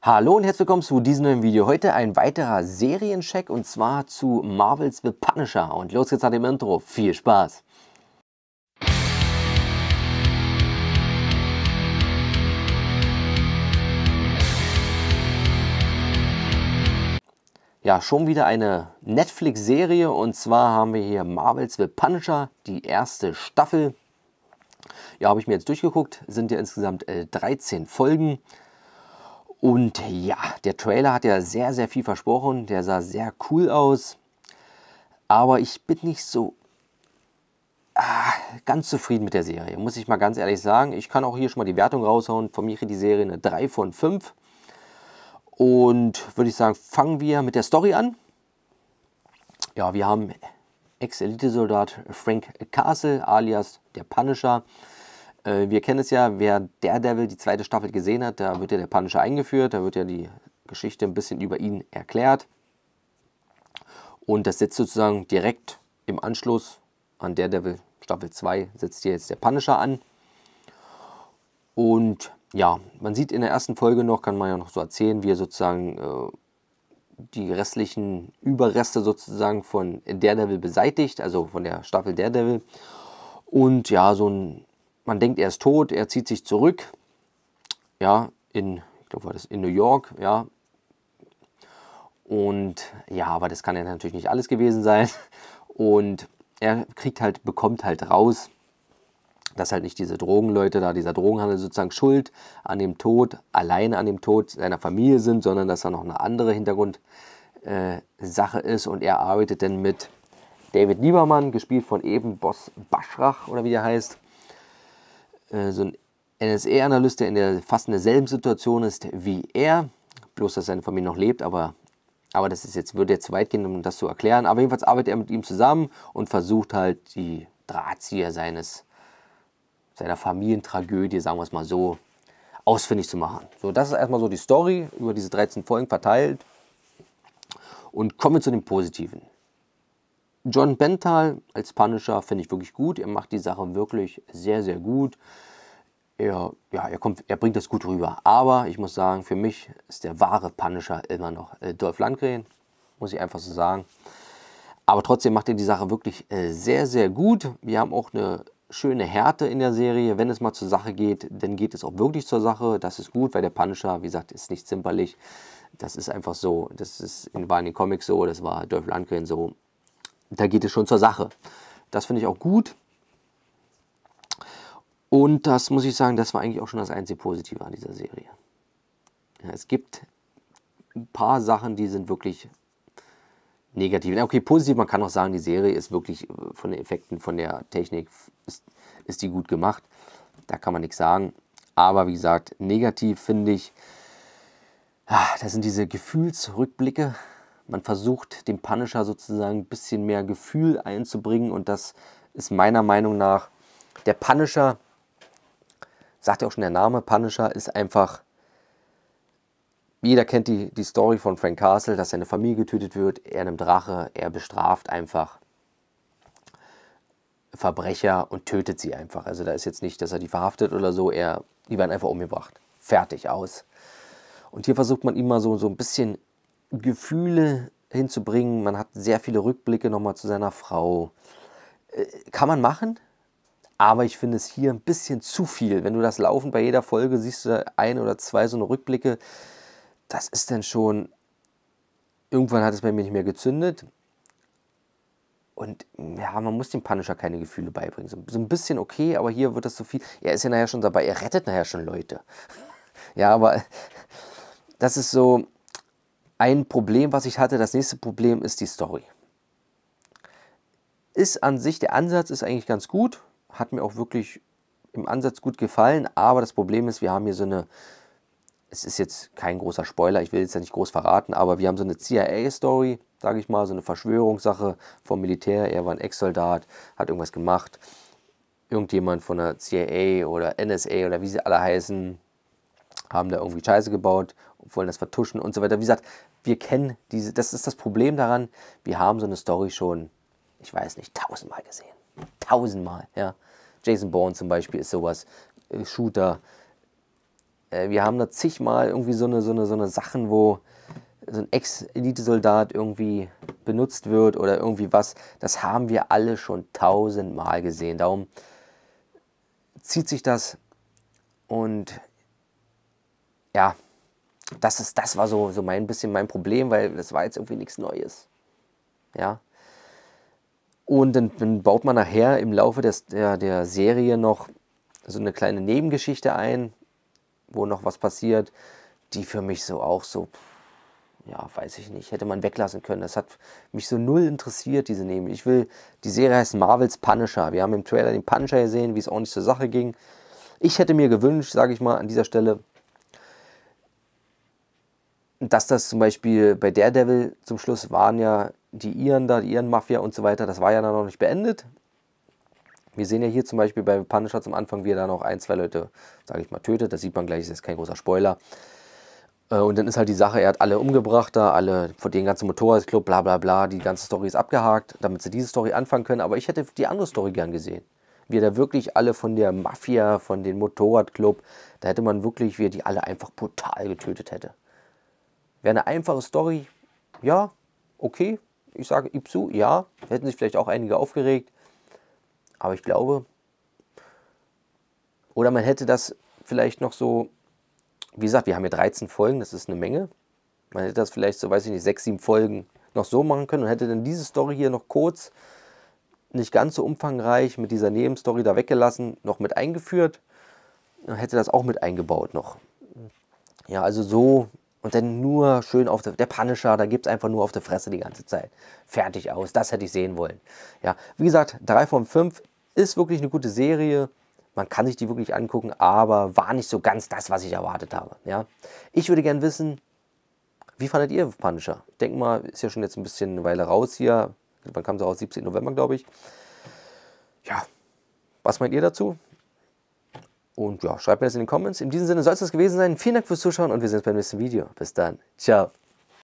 Hallo und herzlich willkommen zu diesem neuen Video. Heute ein weiterer Seriencheck und zwar zu Marvel's The Punisher. Und los geht's nach dem Intro. Viel Spaß! Ja, schon wieder eine Netflix-Serie und zwar haben wir hier Marvel's The Punisher, die erste Staffel. Ja, habe ich mir jetzt durchgeguckt, sind ja insgesamt äh, 13 Folgen. Und ja, der Trailer hat ja sehr, sehr viel versprochen. Der sah sehr cool aus. Aber ich bin nicht so ah, ganz zufrieden mit der Serie, muss ich mal ganz ehrlich sagen. Ich kann auch hier schon mal die Wertung raushauen. Von mir kriegt die Serie eine 3 von 5. Und würde ich sagen, fangen wir mit der Story an. Ja, wir haben Ex-Elite-Soldat Frank Castle alias der Punisher äh, wir kennen es ja, wer Daredevil die zweite Staffel gesehen hat, da wird ja der Punisher eingeführt, da wird ja die Geschichte ein bisschen über ihn erklärt. Und das setzt sozusagen direkt im Anschluss an Daredevil Staffel 2 setzt hier jetzt der Punisher an. Und ja, man sieht in der ersten Folge noch, kann man ja noch so erzählen, wie er sozusagen äh, die restlichen Überreste sozusagen von Daredevil beseitigt, also von der Staffel Daredevil. Und ja, so ein man denkt, er ist tot, er zieht sich zurück. Ja, in, ich glaube, war das in New York, ja. Und ja, aber das kann ja natürlich nicht alles gewesen sein. Und er kriegt halt, bekommt halt raus, dass halt nicht diese Drogenleute da, dieser Drogenhandel sozusagen schuld an dem Tod, allein an dem Tod seiner Familie sind, sondern dass da noch eine andere Hintergrundsache äh, ist und er arbeitet dann mit David Liebermann, gespielt von eben Boss Baschrach oder wie der heißt, äh, so ein NSA-Analyst, der in der fast in derselben Situation ist wie er, bloß dass seine Familie noch lebt, aber, aber das ist jetzt, würde jetzt zu weit gehen, um das zu erklären. Aber jedenfalls arbeitet er mit ihm zusammen und versucht halt die Drahtzieher seines, seiner Familientragödie, sagen wir es mal so, ausfindig zu machen. So, das ist erstmal so die Story über diese 13 Folgen verteilt. Und kommen wir zu den Positiven. John Bental als Punisher finde ich wirklich gut. Er macht die Sache wirklich sehr, sehr gut. Er, ja, er, kommt, er bringt das gut rüber. Aber ich muss sagen, für mich ist der wahre Punisher immer noch äh, Dolph Landgren. Muss ich einfach so sagen. Aber trotzdem macht er die Sache wirklich äh, sehr, sehr gut. Wir haben auch eine schöne Härte in der Serie. Wenn es mal zur Sache geht, dann geht es auch wirklich zur Sache. Das ist gut, weil der Punisher, wie gesagt, ist nicht zimperlich. Das ist einfach so. Das ist, war in den Comics so, das war Dolph Landgren so. Da geht es schon zur Sache. Das finde ich auch gut. Und das muss ich sagen, das war eigentlich auch schon das einzige Positive an dieser Serie. Ja, es gibt ein paar Sachen, die sind wirklich negativ. Okay, positiv, man kann auch sagen, die Serie ist wirklich äh, von den Effekten, von der Technik, ist, ist die gut gemacht. Da kann man nichts sagen. Aber wie gesagt, negativ finde ich, ah, das sind diese Gefühlsrückblicke, man versucht, dem Punisher sozusagen ein bisschen mehr Gefühl einzubringen und das ist meiner Meinung nach der Punisher, sagt ja auch schon der Name, Punisher ist einfach, jeder kennt die, die Story von Frank Castle, dass seine Familie getötet wird, er nimmt Drache, er bestraft einfach Verbrecher und tötet sie einfach. Also da ist jetzt nicht, dass er die verhaftet oder so, er, die werden einfach umgebracht. Fertig, aus. Und hier versucht man ihm mal so, so ein bisschen Gefühle hinzubringen. Man hat sehr viele Rückblicke nochmal zu seiner Frau. Äh, kann man machen, aber ich finde es hier ein bisschen zu viel. Wenn du das laufend bei jeder Folge siehst, du äh, ein oder zwei so eine Rückblicke, das ist dann schon. Irgendwann hat es bei mir nicht mehr gezündet. Und ja, man muss dem Punisher keine Gefühle beibringen. So, so ein bisschen okay, aber hier wird das so viel. Er ist ja nachher schon dabei, er rettet nachher schon Leute. ja, aber das ist so, ein Problem, was ich hatte. Das nächste Problem ist die Story. Ist an sich, der Ansatz ist eigentlich ganz gut, hat mir auch wirklich im Ansatz gut gefallen, aber das Problem ist, wir haben hier so eine, es ist jetzt kein großer Spoiler, ich will jetzt ja nicht groß verraten, aber wir haben so eine CIA-Story, sage ich mal, so eine Verschwörungssache vom Militär, er war ein Ex-Soldat, hat irgendwas gemacht, irgendjemand von der CIA oder NSA oder wie sie alle heißen, haben da irgendwie Scheiße gebaut wollen das vertuschen und so weiter. Wie gesagt, wir kennen diese, das ist das Problem daran, wir haben so eine Story schon, ich weiß nicht, tausendmal gesehen. Tausendmal, ja. Jason Bourne zum Beispiel ist sowas, äh, Shooter. Äh, wir haben da zigmal irgendwie so eine, so eine, so eine Sachen, wo so ein Ex-Elite-Soldat irgendwie benutzt wird oder irgendwie was. Das haben wir alle schon tausendmal gesehen. Darum zieht sich das und das, ist, das war so, so mein bisschen mein Problem, weil das war jetzt irgendwie nichts Neues. Ja. Und dann, dann baut man nachher im Laufe des, der, der Serie noch so eine kleine Nebengeschichte ein, wo noch was passiert, die für mich so auch so, ja, weiß ich nicht, hätte man weglassen können. Das hat mich so null interessiert, diese Neben. Ich will, die Serie heißt Marvels Punisher. Wir haben im Trailer den Punisher gesehen, wie es auch nicht zur Sache ging. Ich hätte mir gewünscht, sage ich mal, an dieser Stelle, dass das zum Beispiel bei Daredevil zum Schluss waren ja die Iren da, die Iren-Mafia und so weiter, das war ja dann noch nicht beendet. Wir sehen ja hier zum Beispiel bei Punisher zum Anfang, wie er da noch ein, zwei Leute, sage ich mal, tötet. Das sieht man gleich, das ist kein großer Spoiler. Äh, und dann ist halt die Sache, er hat alle umgebracht da, alle, von den ganzen Motorradclub, bla bla bla, die ganze Story ist abgehakt, damit sie diese Story anfangen können. Aber ich hätte die andere Story gern gesehen. Wie er da wirklich alle von der Mafia, von dem Motorradclub, da hätte man wirklich, wie er die alle einfach brutal getötet hätte. Wäre eine einfache Story, ja, okay. Ich sage Ipsu, ja. Hätten sich vielleicht auch einige aufgeregt. Aber ich glaube, oder man hätte das vielleicht noch so, wie gesagt, wir haben hier 13 Folgen, das ist eine Menge. Man hätte das vielleicht so, weiß ich nicht, 6, 7 Folgen noch so machen können und hätte dann diese Story hier noch kurz, nicht ganz so umfangreich, mit dieser Nebenstory da weggelassen, noch mit eingeführt Dann hätte das auch mit eingebaut noch. Ja, also so und dann nur schön auf der, der Punisher, da gibt es einfach nur auf der Fresse die ganze Zeit. Fertig aus, das hätte ich sehen wollen. Ja, wie gesagt, 3 von 5 ist wirklich eine gute Serie. Man kann sich die wirklich angucken, aber war nicht so ganz das, was ich erwartet habe. Ja? Ich würde gerne wissen, wie fandet ihr Punisher? Denk mal, ist ja schon jetzt ein bisschen eine Weile raus hier. Wann kam sie raus? 17. November, glaube ich. Ja, was meint ihr dazu? Und ja, schreibt mir das in den Comments. In diesem Sinne soll es das gewesen sein. Vielen Dank fürs Zuschauen und wir sehen uns beim nächsten Video. Bis dann. Ciao.